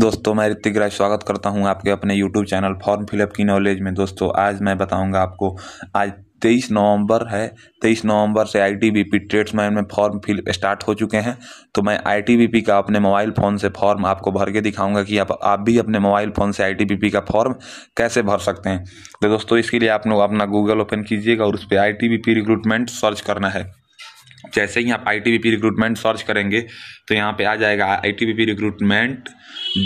दोस्तों मैं ऋतिक राय स्वागत करता हूं आपके अपने YouTube चैनल फॉर्म फिलअप की नॉलेज में दोस्तों आज मैं बताऊंगा आपको आज तेईस नवंबर है तेईस नवंबर से I T B P tradesman में फॉर्म फिल स्टार्ट हो चुके हैं तो मैं आई टी बी पी का अपने मोबाइल फ़ोन से फॉर्म आपको भर के दिखाऊंगा कि आप आप भी अपने मोबाइल फ़ोन से आई टी बी पी का फॉर्म कैसे भर सकते हैं तो दोस्तों इसके लिए आप लोग अपना गूगल ओपन कीजिएगा और उस पर I T B P recruitment search करना है जैसे ही आप आई टी रिक्रूटमेंट सर्च करेंगे तो यहाँ पे आ जाएगा I T recruitment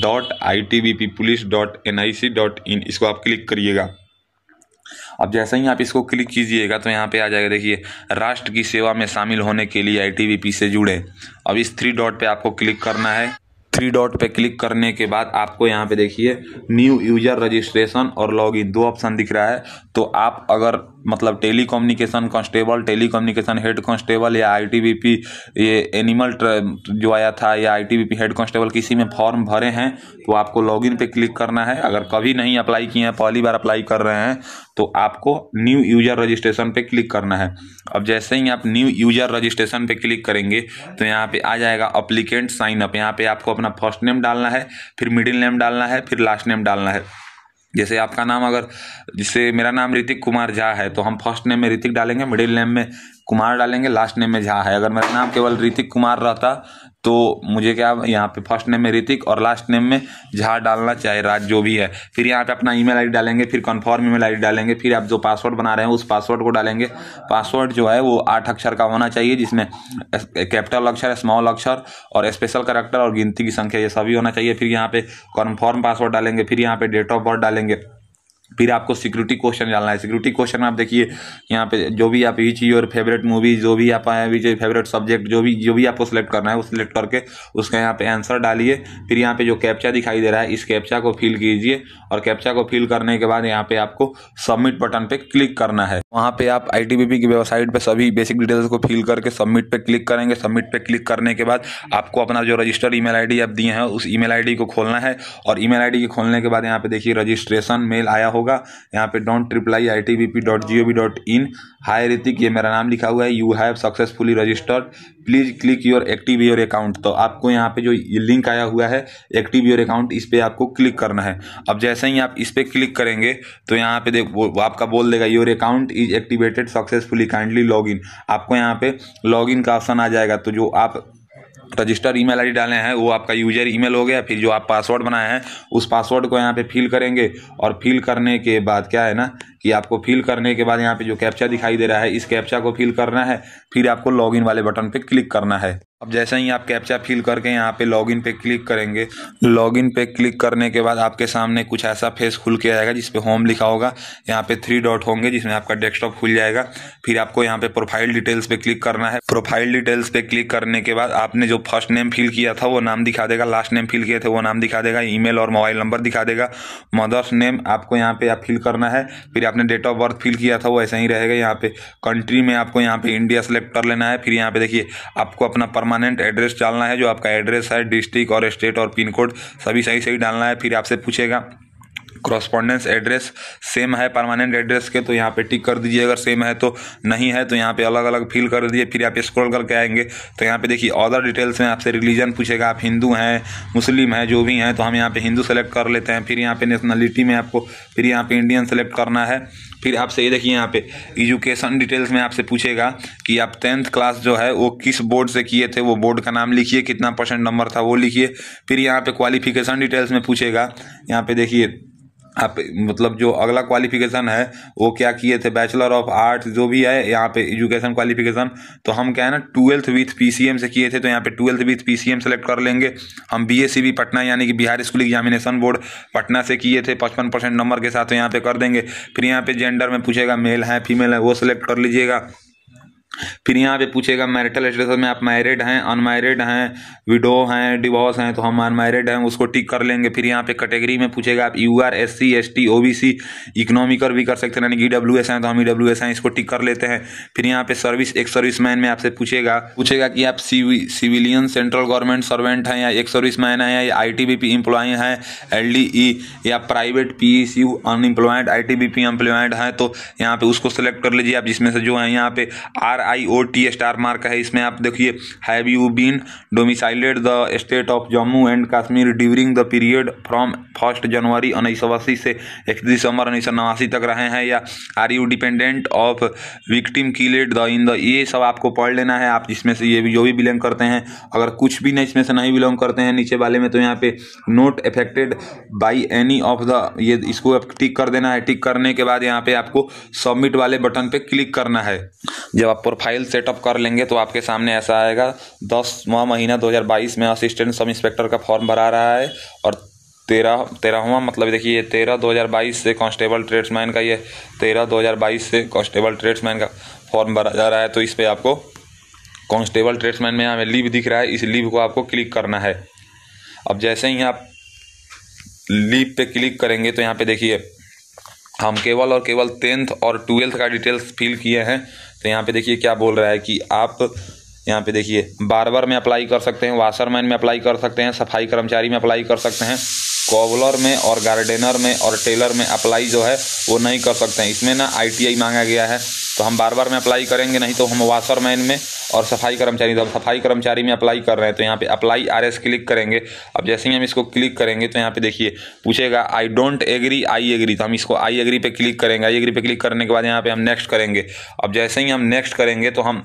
dot I T police dot N I C dot in इसको आप क्लिक करिएगा अब जैसे ही आप इसको क्लिक कीजिएगा तो यहाँ पे आ जाएगा देखिए राष्ट्र की सेवा में शामिल होने के लिए आई से जुड़े अब इस थ्री डॉट पे आपको क्लिक करना है थ्री डॉट पे क्लिक करने के बाद आपको यहाँ पे देखिए न्यू यूजर रजिस्ट्रेशन और लॉगिन दो ऑप्शन दिख रहा है तो आप अगर मतलब telecommunication constable telecommunication head constable या आईटीबीपी ये एनिमल जो आया था या आईटीबीपी हेड कॉन्स्टेबल किसी में फॉर्म भरे हैं तो आपको लॉगिन पे क्लिक करना है अगर कभी नहीं अप्लाई किए हैं पहली बार अप्लाई कर रहे हैं तो आपको न्यू यूजर रजिस्ट्रेशन पे क्लिक करना है अब जैसे ही आप न्यू यूजर रजिस्ट्रेशन पे क्लिक करेंगे तो यहाँ पे आ जाएगा अप्लीकेंट साइन अप यहाँ पे आपको अपना अपना फर्स्ट नेम डालना है फिर मिडिल नेम डालना है फिर लास्ट नेम डालना है जैसे आपका नाम अगर जैसे मेरा नाम ऋतिक कुमार झा है तो हम फर्स्ट नेम में ऋतिक डालेंगे मिडिल नेम में कुमार डालेंगे लास्ट नेम में झा है अगर मेरा नाम केवल ऋतिक कुमार रहता तो मुझे क्या यहाँ पे फर्स्ट नेम में ऋतिक और लास्ट नेम में झा डालना चाहे राज जो भी है फिर यहाँ पे अपना ईमेल आईडी डालेंगे फिर कन्फर्म ईमेल आईडी डालेंगे फिर आप जो पासवर्ड बना रहे हैं उस पासवर्ड को डालेंगे पासवर्ड जो है वो आठ अक्षर का होना चाहिए जिसमें कैपिटल अक्षर स्मॉल अक्षर और स्पेशल करेक्टर और गिनती की संख्या ये सभी होना चाहिए फिर यहाँ पे कन्फर्म पासवर्ड डालेंगे फिर यहाँ पे डेट ऑफ बर्थ डालेंगे फिर आपको सिक्योरिटी क्वेश्चन डालना है सिक्योरिटी क्वेश्चन में आप देखिए यहाँ पे जो भी आप ईच योर फेवरेट मूवी जो भी आप विच फेवरेट सब्जेक्ट जो भी जो भी आपको सिलेक्ट करना है वो सिलेक्ट करके उसका यहाँ पे आंसर डालिए फिर यहाँ पे जो कैप्चा दिखाई दे रहा है इस कैप्चा को फिल कीजिए और कैप्चा को फिल करने के बाद यहाँ पे आपको सबमिट बटन पे क्लिक करना है वहाँ पे आप आई की वेबसाइट पर सभी बेसिक डिटेल्स को फिल करके सबमिट पे क्लिक करेंगे सबमिट पे क्लिक करने के बाद आपको अपना जो रजिस्टर ई मेल आप दिए हैं उस ई मेल को खोलना है और ई मेल को खोलने के बाद यहाँ पे देखिए रजिस्ट्रेशन मेल आया हो होगा यहाँ पे don't reply I T B P dot G O V dot in hi Hritik ये मेरा नाम लिखा हुआ है you have successfully registered please click your active your account तो आपको यहाँ पे जो लिंक आया हुआ है एक्टिव योर अकाउंट इस पर आपको क्लिक करना है अब जैसे ही आप इस पर क्लिक करेंगे तो यहाँ पे देख वो आपका बोल देगा your account is activated successfully kindly log in आपको यहाँ पे लॉग इन का ऑप्शन आ जाएगा तो जो आप रजिस्टर ईमेल आईडी डाले हैं वो आपका यूजर ईमेल हो गया फिर जो आप पासवर्ड बनाए हैं उस पासवर्ड को यहाँ पे फिल करेंगे और फिल करने के बाद क्या है ना कि आपको फिल करने के बाद यहाँ पे जो कैप्चा दिखाई दे रहा है इस कैप्चा को फिल करना है फिर आपको लॉगिन वाले बटन पे क्लिक करना है अब जैसे ही आप कैप्चा फिल करके यहाँ पे लॉगिन पे क्लिक करेंगे लॉगिन पे क्लिक करने के बाद आपके सामने कुछ ऐसा फेस खुल के आएगा जिस पे होम लिखा होगा यहाँ पे थ्री डॉट होंगे जिसमें आपका डेस्कटॉप खुल जाएगा फिर आपको यहाँ पे प्रोफाइल डिटेल्स पे क्लिक करना है प्रोफाइल डिटेल्स पे क्लिक करने के बाद आपने जो फर्स्ट नेम फिल किया था वो नाम दिखा देगा लास्ट नेम फिल किए थे वो नाम दिखा देगा ई और मोबाइल नंबर दिखा देगा मदर्स नेम आपको यहाँ पे आप फिल करना है फिर आपने डेट ऑफ बर्थ फिल किया था वो ऐसा ही रहेगा यहाँ पे कंट्री में आपको यहाँ पे इंडिया सेलेक्ट कर लेना है फिर यहाँ पे देखिए आपको अपना परमानेंट एड्रेस डालना है जो आपका एड्रेस है डिस्ट्रिक्ट और स्टेट और पिन कोड सभी सही सही डालना है फिर आपसे पूछेगा क्रॉस्पॉन्डेंस एड्रेस सेम है परमानेंट एड्रेस के तो यहाँ पे टिक कर दीजिए अगर सेम है तो नहीं है तो यहाँ पे अलग अलग फिल कर दिए फिर आप स्क्रॉल करके आएंगे तो यहाँ पे देखिए अदर डिटेल्स में आपसे रिलीजन पूछेगा आप हिंदू हैं मुस्लिम हैं जो भी हैं तो हम यहाँ पे हिंदू सेलेक्ट कर लेते हैं फिर यहाँ पे नेशनलिटी में आपको फिर यहाँ पे इंडियन सेलेक्ट करना है फिर आपसे ये देखिए यहाँ पे एजुकेशन डिटेल्स में आपसे पूछेगा कि आप टेंथ क्लास जो है वो किस बोर्ड से किए थे वो बोर्ड का नाम लिखिए कितना परसेंट नंबर था वो लिखिए फिर यहाँ पे क्वालिफिकेशन डिटेल्स में पूछेगा यहाँ पे देखिए आप मतलब जो अगला क्वालिफिकेशन है वो क्या किए थे बैचलर ऑफ आर्ट्स जो भी है यहाँ पे एजुकेशन क्वालिफिकेशन तो हम क्या है ना ट्वेल्थ विथ पीसीएम से किए थे तो यहाँ पे ट्वेल्थ विथ पीसीएम सेलेक्ट कर लेंगे हम बीएससीबी पटना यानी कि Bihar school examination board Patna से किए थे पचपन परसेंट नंबर के साथ तो यहाँ पे कर देंगे फिर यहाँ पे जेंडर में पूछेगा मेल है फीमेल है वो सिलेक्ट कर लीजिएगा फिर यहाँ पे पूछेगा मैरिटल स्टेटस में आप मैरिड हैं अनमैरिड हैं विडो हैं डिवोर्स हैं तो हम अनमैरिड हैं उसको टिक कर लेंगे फिर यहाँ पे कैटेगरी में पूछेगा आप U R S C S T O B C economical भी कर सकते हैं यानी ई डब्ल्यू एस हैं तो हम ई डब्ल्यू एस हैं इसको टिक कर लेते हैं फिर यहाँ पे सर्विस एक सर्विस मैन में आपसे पूछेगा पूछेगा कि आप सिविलियन सेंट्रल गवर्नमेंट सर्वेंट हैं या एक सर्विस मैन है या I T B P employ हैं एल डी ई या private P E C U unemployed I T B P employed हैं तो यहाँ पे उसको सेलेक्ट कर लीजिए आप जिसमें से जो है यहाँ पे R I O T star mark है इसमें आप देखिए have you been domiciled the state of Jammu and Kashmir during the period from first January उन्नीस सौ अस्सी से इकतीस दिसंबर उन्नीस सौ नवासी तक रहे हैं या are you dependent of victim killed the in the ये सब आपको पढ़ लेना है आप इसमें से ये भी जो भी बिलोंग करते हैं अगर कुछ भी नहीं इसमें से नहीं बिलोंग करते हैं नीचे वाले में तो यहाँ पे not affected by any of the ये इसको आप टिक कर देना है टिक करने के बाद यहाँ पे आपको सबमिट वाले बटन पे क्लिक करना है जब आप प्रोफाइल सेटअप कर लेंगे तो आपके सामने ऐसा आएगा दसवा महीना 2022 में असिस्टेंट सब इंस्पेक्टर का फॉर्म भरा रहा है और तेरह तेरहवा मतलब देखिए तेरह दो हज़ार बाईस से कांस्टेबल ट्रेड्समैन का ये तेरह दो हज़ार बाईस से कांस्टेबल ट्रेड्समैन का फॉर्म भरा जा रहा है तो इस पर आपको कांस्टेबल ट्रेड्समैन में हमें लीव दिख रहा है इस लीव को आपको क्लिक करना है अब जैसे ही आप लीव पे क्लिक करेंगे तो यहाँ पे देखिए हम केवल और केवल टेंथ और ट्वेल्थ का डिटेल्स फिल किए हैं तो यहाँ पे देखिए क्या बोल रहा है कि आप यहाँ पे देखिए बार में अप्लाई कर सकते हैं वाशरमैन में अप्लाई कर सकते हैं सफाई कर्मचारी में अप्लाई कर सकते हैं कॉबलर में और गार्डेनर में और टेलर में अप्लाई जो है वो नहीं कर सकते हैं इसमें ना आई मांगा गया है तो हम बार बार में अप्लाई करेंगे नहीं तो हम वाशर मैन में और सफाई कर्मचारी तो सफाई कर्मचारी में अप्लाई कर रहे हैं तो यहाँ पे अप्लाई आर एस क्लिक करेंगे अब जैसे ही हम इसको क्लिक करेंगे तो यहाँ पे देखिए पूछेगा I don't agree I agree तो हम इसको आई एग्री पे क्लिक करेंगे आई एग्री पे क्लिक करने के बाद यहाँ पे हम नेक्स्ट करेंगे अब जैसे ही हम नेक्स्ट करेंगे तो हम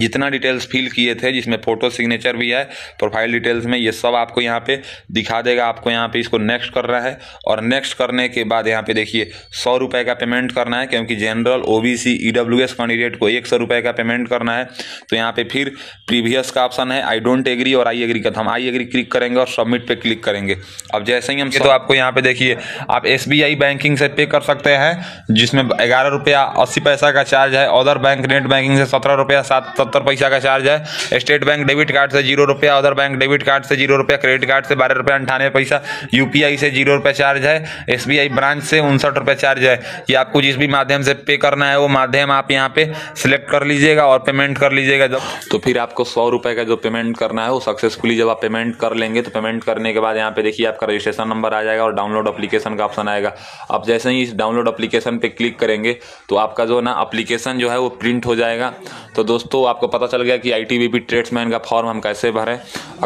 जितना डिटेल्स फिल किए थे जिसमें फोटो सिग्नेचर भी है प्रोफाइल डिटेल्स में ये सब आपको यहाँ पे दिखा देगा आपको यहाँ पे इसको नेक्स्ट करना है और नेक्स्ट करने के बाद यहाँ पे देखिए सौ रुपये का पेमेंट करना है क्योंकि जनरल ओबीसी ईडब्ल्यूएस कैंडिडेट को एक सौ रुपये का पेमेंट करना है तो यहाँ पे फिर प्रीवियस का ऑप्शन है आई डोंट एग्री और आई एग्री का तो हम आई एग्री क्लिक करेंगे और सबमिट पे क्लिक करेंगे अब जैसे ही हम तो आपको यहाँ पे देखिए आप एस बैंकिंग से पे कर सकते हैं जिसमें ग्यारह रुपया अस्सी पैसा का चार्ज है अदर बैंक नेट बैंकिंग से सत्रह रुपया सात सत्तर पैसा का चार्ज है स्टेट बैंक डेबिट कार्ड से जीरो रुपया अदर बैंक डेबिट कार्ड से जीरो रुपया क्रेडिट कार्ड से बारह रुपया अंठानवे पैसा यूपीआई से जीरो रुपया चार्ज है एस ब्रांच से उनसठ रुपया चार्ज है ये आपको जिस भी माध्यम से पे करना है वो माध्यम आप यहाँ पे सिलेक्ट कर लीजिएगा और पेमेंट कर लीजिएगा जब तो फिर आपको सौ रुपये का जो पेमेंट करना है वो सक्सेसफुली जब आप पेमेंट कर लेंगे तो पेमेंट करने के बाद यहाँ पे देखिए आपका रजिस्ट्रेशन नंबर आ जाएगा और डाउनलोड अप्लीकेशन का ऑप्शन आएगा आप जैसे ही इस डाउनलोड अप्लीकेशन पे क्लिक करेंगे तो आपका जो ना अप्लीकेशन जो है वो प्रिंट हो जाएगा तो दोस्तों आपको पता चल गया कि आई टी बी ट्रेड्समैन का फॉर्म हम कैसे भरें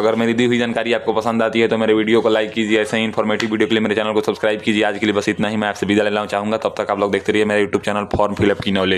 अगर मेरी दी हुई जानकारी आपको पसंद आती है तो मेरे वीडियो को लाइक कीजिए ऐसे ही इन्फॉर्मेटिव वीडियो के लिए मेरे चैनल को सब्सक्राइब कीजिए आज के लिए बस इतना ही मैं आपसे विदा लेना चाहूँगा तब तक आप लोग देखते रहिए मेरे यूट्यूब चैनल फॉर्म फिलअप की नॉलेज